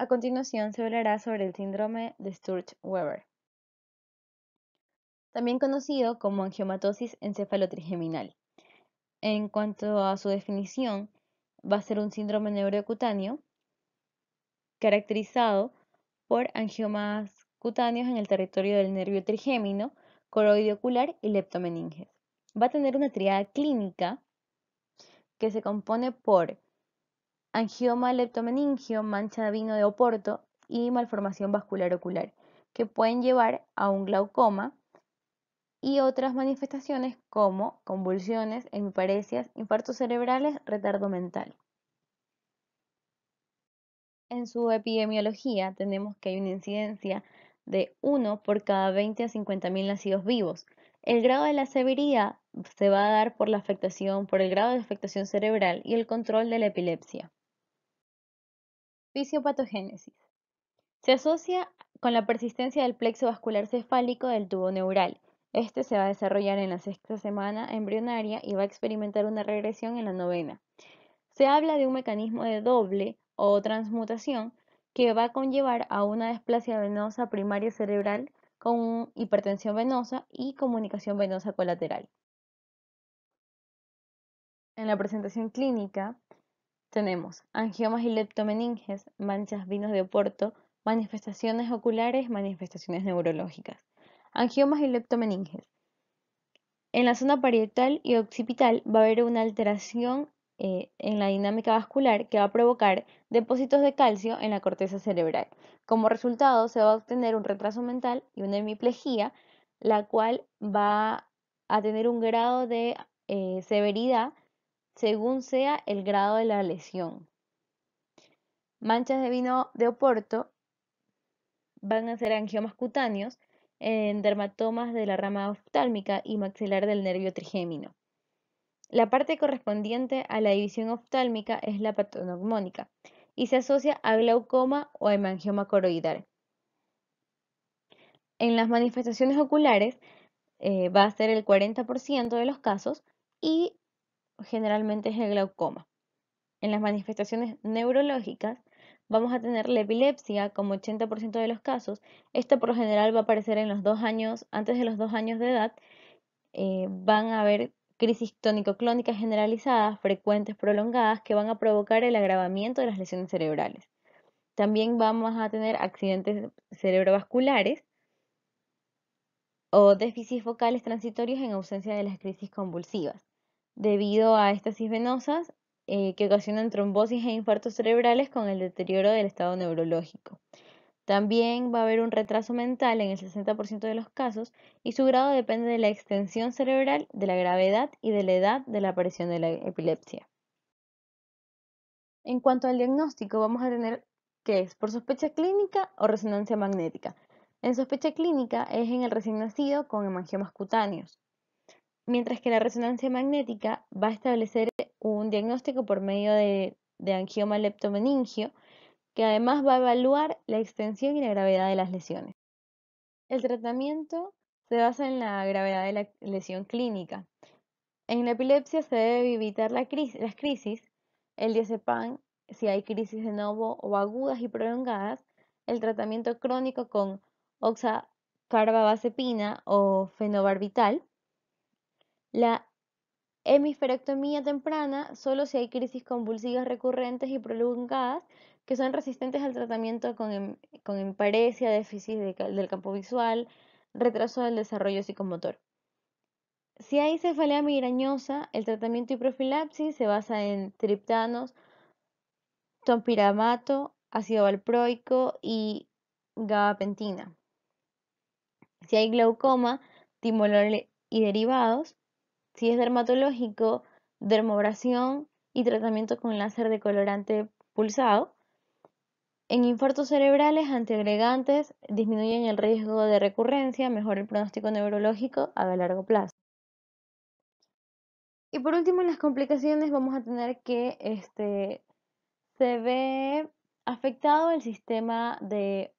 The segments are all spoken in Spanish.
A continuación se hablará sobre el síndrome de Sturge-Weber, también conocido como angiomatosis encefalotrigeminal. En cuanto a su definición, va a ser un síndrome neurocutáneo caracterizado por angiomas cutáneos en el territorio del nervio trigémino, coroide ocular y leptomeninges. Va a tener una triada clínica que se compone por angioma leptomeningio, mancha de vino de Oporto y malformación vascular ocular, que pueden llevar a un glaucoma y otras manifestaciones como convulsiones, hemiparesias, infartos cerebrales, retardo mental. En su epidemiología tenemos que hay una incidencia de 1 por cada 20 a 50 mil nacidos vivos. El grado de la severidad se va a dar por la afectación, por el grado de afectación cerebral y el control de la epilepsia. Fisiopatogénesis. Se asocia con la persistencia del plexo vascular cefálico del tubo neural. Este se va a desarrollar en la sexta semana embrionaria y va a experimentar una regresión en la novena. Se habla de un mecanismo de doble o transmutación que va a conllevar a una desplasia venosa primaria cerebral con hipertensión venosa y comunicación venosa colateral. En la presentación clínica tenemos angiomas y leptomeninges, manchas vinos de Oporto, manifestaciones oculares, manifestaciones neurológicas. Angiomas y leptomeninges. En la zona parietal y occipital va a haber una alteración eh, en la dinámica vascular que va a provocar depósitos de calcio en la corteza cerebral. Como resultado se va a obtener un retraso mental y una hemiplejía, la cual va a tener un grado de eh, severidad según sea el grado de la lesión. Manchas de vino de Oporto van a ser angiomas cutáneos en dermatomas de la rama oftálmica y maxilar del nervio trigémino. La parte correspondiente a la división oftálmica es la patognomónica y se asocia a glaucoma o hemangioma coroidal. En las manifestaciones oculares eh, va a ser el 40% de los casos y generalmente es el glaucoma. En las manifestaciones neurológicas vamos a tener la epilepsia como 80% de los casos. Esto por lo general va a aparecer en los dos años, antes de los dos años de edad. Eh, van a haber crisis tónico-clónicas generalizadas, frecuentes, prolongadas, que van a provocar el agravamiento de las lesiones cerebrales. También vamos a tener accidentes cerebrovasculares o déficits focales transitorios en ausencia de las crisis convulsivas debido a estas venosas eh, que ocasionan trombosis e infartos cerebrales con el deterioro del estado neurológico. También va a haber un retraso mental en el 60% de los casos y su grado depende de la extensión cerebral, de la gravedad y de la edad de la aparición de la epilepsia. En cuanto al diagnóstico, vamos a tener que es por sospecha clínica o resonancia magnética. En sospecha clínica es en el recién nacido con hemangiomas cutáneos mientras que la resonancia magnética va a establecer un diagnóstico por medio de, angioma leptomeningio, que además va a evaluar la extensión y la gravedad de las lesiones. El tratamiento se basa en la gravedad de la lesión clínica. En la epilepsia se debe evitar la crisis, las crisis, el diazepam si hay crisis de nuevo o agudas y prolongadas, el tratamiento crónico con oxacarbazepina o fenobarbital, la hemisferectomía temprana solo si hay crisis convulsivas recurrentes y prolongadas que son resistentes al tratamiento con, em, con déficit del campo visual, retraso del desarrollo psicomotor. Si hay cefalea migrañosa, el tratamiento y profilaxis se basa en triptanos, tompiramato, ácido valproico y gabapentina. Si hay glaucoma, timolol y derivados, si es dermatológico, dermobrasión y tratamiento con láser de colorante pulsado. En infartos cerebrales, antiagregantes disminuyen el riesgo de recurrencia, mejor el pronóstico neurológico a largo plazo. Y por último, en las complicaciones vamos a tener que este, se ve afectado el sistema de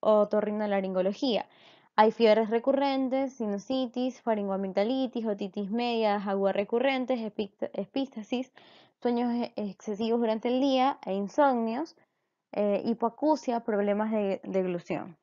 otorrinolaringología. Hay fiebres recurrentes, sinusitis, faringoamigdalitis, otitis media, aguas recurrentes, epístasis, sueños e-, excesivos durante el día e insomnios, eh, hipoacusia, problemas de deglución.